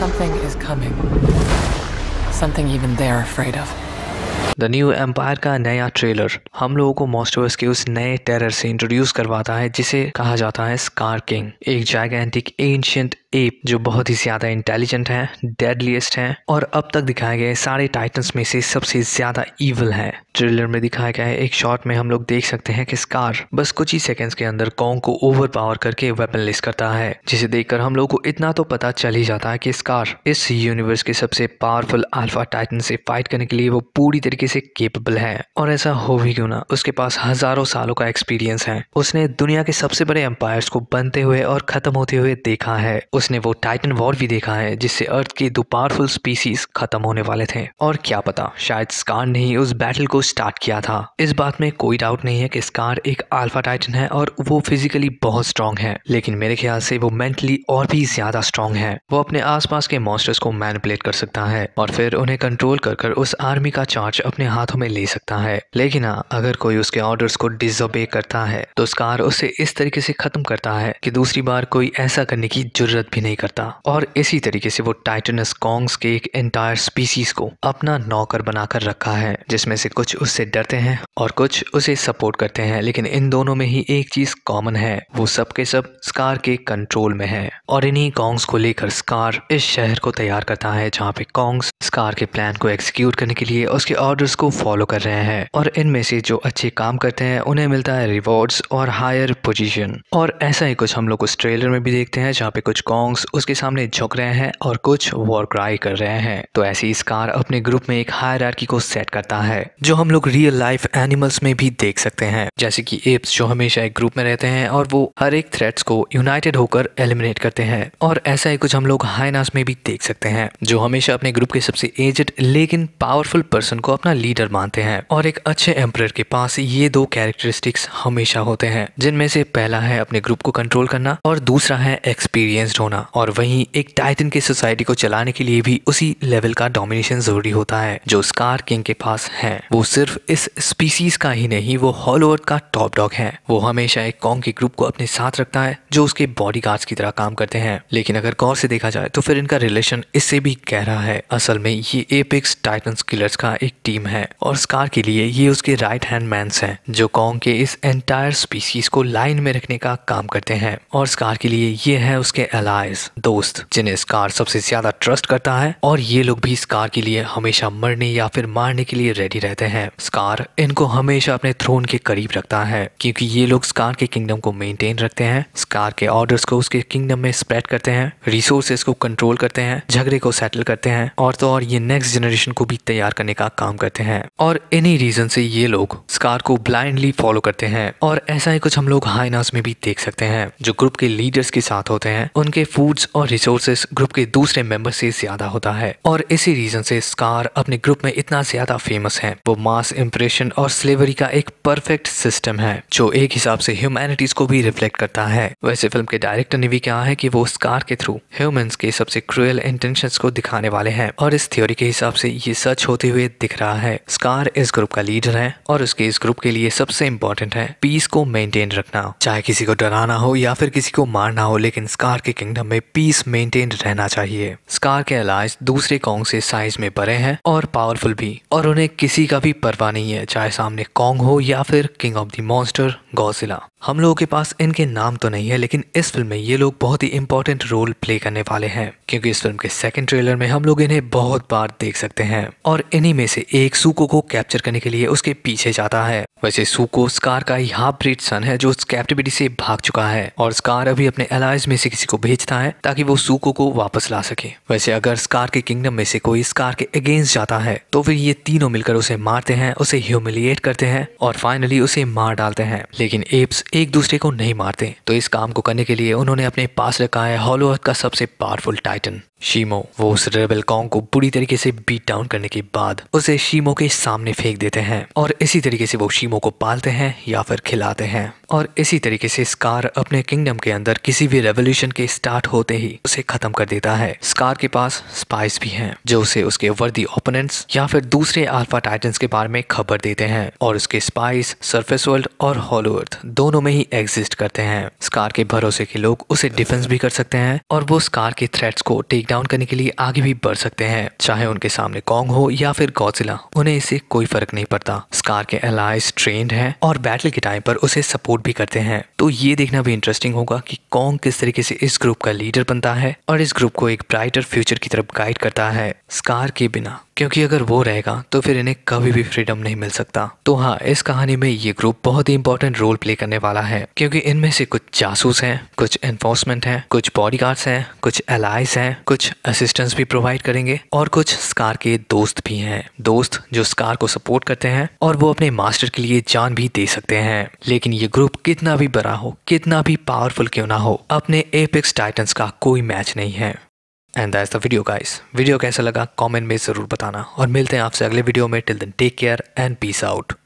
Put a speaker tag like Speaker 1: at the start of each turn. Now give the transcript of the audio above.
Speaker 1: Something is coming. Something even they're afraid of. The new empire का नया trailer हम लोगों को मॉस्टोवर्स के उस नए टेरर से इंट्रोड्यूस करवाता है जिसे कहा जाता है स्कार किंग एक जैगेंटिक एंशियंट एप जो बहुत ही ज़्यादा इंटेलिजेंट है डेडलीस्ट है और अब तक दिखाए गए सारे टाइटन्स में से सबसे ज़्यादा ईवल है ट्रेलर में दिखाया गया है एक शॉट में हम लोग देख सकते हैं कि स्कार बस कुछ ही सेकंड्स के अंदर कॉन्ग को ओवर पावर करके वेपन लेस करता है जिसे देखकर हम लोग को इतना तो पता चल ही जाता है कि स्कार इस यूनिवर्स के सबसे पावरफुल अल्फा टाइटन से फाइट करने के लिए वो पूरी तरीके से केपेबल है और ऐसा हो भी क्यों ना उसके पास हजारों सालों का एक्सपीरियंस है उसने दुनिया के सबसे बड़े एम्पायर को बनते हुए और खत्म होते हुए देखा है उस उसने वो टाइटन वॉर भी देखा है जिससे अर्थ के दो पावरफुल स्पीसीज खत्म होने वाले थे और क्या पता शायद स्कार ने ही उस बैटल को स्टार्ट किया था इस बात में कोई डाउट नहीं है कि स्कार एक आल्फा टाइटन है और वो फिजिकली बहुत स्ट्रांग है लेकिन मेरे ख्याल से वो मेंटली और भी ज्यादा स्ट्रांग है वो अपने आसपास के मॉन्स्टर्स को मैनिपुलेट कर सकता है और फिर उन्हें कंट्रोल कर कर उस आर्मी का चार्ज अपने हाथों में ले सकता है लेकिन हाँ अगर कोई उसके ऑर्डर्स को डिजोबे करता है तो स्कार उसे इस तरीके से खत्म करता है कि दूसरी बार कोई ऐसा करने की जरूरत भी नहीं करता और इसी तरीके से वो टाइटनस कॉन्ग्स के एक एंटायर स्पीसीज को अपना नौकर बनाकर रखा है जिसमें से कुछ उससे डरते हैं और कुछ उसे सपोर्ट करते हैं लेकिन इन दोनों में ही एक चीज कॉमन है वो सब के सब स्कार के कंट्रोल में है और इन्हीं कॉन्ग्स को लेकर स्कार इस शहर को तैयार करता है जहाँ पे कॉन्ग्स स्कार के प्लान को एग्जीक्यूट करने के लिए उसके ऑर्डर्स को फॉलो कर रहे हैं और इनमें से जो अच्छे काम करते हैं उन्हें मिलता है रिवॉर्ड्स और हायर पोजीशन और ऐसा ही कुछ हम लोग उस ट्रेलर में भी देखते हैं जहाँ पे कुछ कॉन्ग सॉन्ग्स उसके सामने झुक रहे हैं और कुछ वॉर क्राई कर रहे हैं तो ऐसी स्कार अपने ग्रुप में एक हायरार्की को सेट करता है जो हम लोग रियल लाइफ एनिमल्स में भी देख सकते हैं जैसे कि एप्स जो हमेशा एक ग्रुप में रहते हैं और वो हर एक थ्रेट्स को यूनाइटेड होकर एलिमिनेट करते हैं और ऐसा ही कुछ हम लोग हाइनास में भी देख सकते हैं जो हमेशा अपने ग्रुप के सबसे एजेड लेकिन पावरफुल पर्सन को अपना लीडर मानते हैं और एक अच्छे एम्प्रर के पास ये दो कैरेक्टरिस्टिक्स हमेशा होते हैं जिनमें से पहला है अपने ग्रुप को कंट्रोल करना और दूसरा है एक्सपीरियंस्ड होना और वहीं एक टाइटन के सोसाइटी को चलाने के लिए भी उसी लेवल का डोमिनेशन जरूरी होता है जो स्कार किंग के पास है वो सिर्फ इस स्पीसीज का ही नहीं वो हॉल का टॉप डॉग है वो हमेशा एक कॉन्ग के ग्रुप को अपने साथ रखता है जो उसके बॉडी की तरह काम करते हैं लेकिन अगर गौर से देखा जाए तो फिर इनका रिलेशन इससे भी गहरा है असल में ये एपिक्स टाइटन किलर्स का एक टीम है और स्कार के लिए ये उसके राइट हैंड मैं हैं जो कॉन्ग के इस एंटायर स्पीसीज को लाइन में रखने का काम करते हैं और स्कार के लिए ये है उसके अलावा रिलायंस दोस्त जिन्हें स्कार सबसे ज्यादा ट्रस्ट करता है और ये लोग भी स्कार के लिए हमेशा मरने या फिर मारने के लिए रेडी रहते हैं स्कार इनको हमेशा अपने थ्रोन के करीब रखता है क्योंकि ये लोग स्कार के किंगडम को मेंटेन रखते हैं स्कार के ऑर्डर्स को उसके किंगडम में स्प्रेड करते हैं रिसोर्सेस को कंट्रोल करते हैं झगड़े को सेटल करते हैं और तो और ये नेक्स्ट जनरेशन को भी तैयार करने का काम करते हैं और इन्हीं रीजन से ये लोग स्कार को ब्लाइंडली फॉलो करते हैं और ऐसा ही कुछ हम लोग हाइनास में भी देख सकते हैं जो ग्रुप के लीडर्स के साथ होते हैं उनके फूड्स और रिसोर्सेस ग्रुप के दूसरे मेंबर से ज्यादा होता है और इसी रीजन से स्कार अपने ग्रुप में इतना ज्यादा फेमस है वो मास इम्प्रेशन और स्लेवरी का एक परफेक्ट सिस्टम है जो एक हिसाब से ह्यूमैनिटीज को भी रिफ्लेक्ट करता है वैसे फिल्म के डायरेक्टर ने भी कहा है कि वो स्कार के थ्रू ह्यूमंस के सबसे क्रुअल इंटेंशन को दिखाने वाले हैं और इस थ्योरी के हिसाब से ये सच होते हुए दिख रहा है स्कार इस ग्रुप का लीडर है और उसके इस ग्रुप के लिए सबसे इम्पोर्टेंट है पीस को मेंटेन रखना चाहे किसी को डराना हो या फिर किसी को मारना हो लेकिन स्कार के किंग किंगडम में पीस मेंटेन रहना चाहिए स्कार के अलाइज दूसरे कॉन्ग से साइज में बड़े हैं और पावरफुल भी और उन्हें किसी का भी परवाह नहीं है चाहे सामने कॉन्ग हो या फिर king of the monster Godzilla हम लोगों के पास इनके नाम तो नहीं है लेकिन इस फिल्म में ये लोग बहुत ही इंपॉर्टेंट रोल प्ले करने वाले हैं क्योंकि इस फिल्म के सेकंड ट्रेलर में हम लोग इन्हें बहुत बार देख सकते हैं और इन्हीं में से एक सूको को कैप्चर करने के लिए उसके पीछे जाता है वैसे सुको स्कार का ही हाफ ब्रीड सन है जो उस कैप्टिविटी से भाग चुका है और स्कार अभी अपने अलायज में से किसी को भेज बेचता है ताकि वो सूको को वापस ला सके वैसे अगर स्कार के किंगडम में से कोई स्कार के अगेंस्ट जाता है तो फिर ये तीनों मिलकर उसे मारते हैं उसे ह्यूमिलिएट करते हैं और फाइनली उसे मार डालते हैं लेकिन एप्स एक दूसरे को नहीं मारते तो इस काम को करने के लिए उन्होंने अपने पास रखा है हॉलो अर्थ का सबसे पावरफुल टाइटन शीमो वो उस रेबल कॉन्ग को बुरी तरीके से बीट डाउन करने के बाद उसे शीमो के सामने फेंक देते हैं और इसी तरीके से वो शीमो को पालते हैं या फिर खिलाते हैं और इसी तरीके से स्कार अपने किंगडम के अंदर किसी भी रेवोल्यूशन के स्टार्ट स्टार्ट होते ही उसे खत्म कर देता है स्कार के पास स्पाइस भी हैं जो उसे उसके वर्दी ओपोनेंट्स या फिर दूसरे अल्फा टाइटन्स के बारे में खबर देते हैं और उसके स्पाइस सरफेस वर्ल्ड और हॉलो अर्थ दोनों में ही एग्जिस्ट करते हैं स्कार के भरोसे के लोग उसे डिफेंस भी कर सकते हैं और वो स्कार के थ्रेट्स को टेक डाउन करने के लिए आगे भी बढ़ सकते हैं चाहे उनके सामने कॉन्ग हो या फिर गौसिला उन्हें इससे कोई फर्क नहीं पड़ता स्कार के एलाइज ट्रेंड है और बैटल के टाइम पर उसे सपोर्ट भी करते हैं तो ये देखना भी इंटरेस्टिंग होगा कि कॉन्ग किस तरीके से इस ग्रुप का लीडर बनता है और इस ग्रुप को एक ब्राइटर फ्यूचर की तरफ गाइड करता है स्कार के बिना क्योंकि अगर वो रहेगा तो फिर इन्हें कभी भी फ्रीडम नहीं मिल सकता तो हाँ इस कहानी में ये ग्रुप बहुत ही इंपॉर्टेंट रोल प्ले करने वाला है क्योंकि इनमें से कुछ जासूस हैं कुछ एनफोर्समेंट हैं कुछ गार्ड्स हैं कुछ एलाइज हैं कुछ असिस्टेंस भी प्रोवाइड करेंगे और कुछ स्कार के दोस्त भी हैं दोस्त जो स्कार को सपोर्ट करते हैं और वो अपने मास्टर के लिए जान भी दे सकते हैं लेकिन ये ग्रुप कितना भी बड़ा हो कितना भी पावरफुल क्यों ना हो अपने एपिक्स टाइटन्स का कोई मैच नहीं है and that's the video guys video कैसा लगा कमेंट में ज़रूर बताना और मिलते हैं आपसे अगले वीडियो में till then take care and peace out